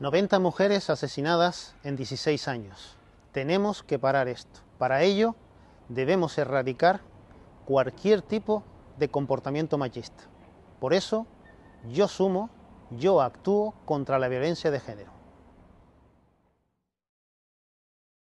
90 mujeres asesinadas en 16 años. Tenemos que parar esto. Para ello debemos erradicar cualquier tipo de comportamiento machista. Por eso yo sumo, yo actúo contra la violencia de género.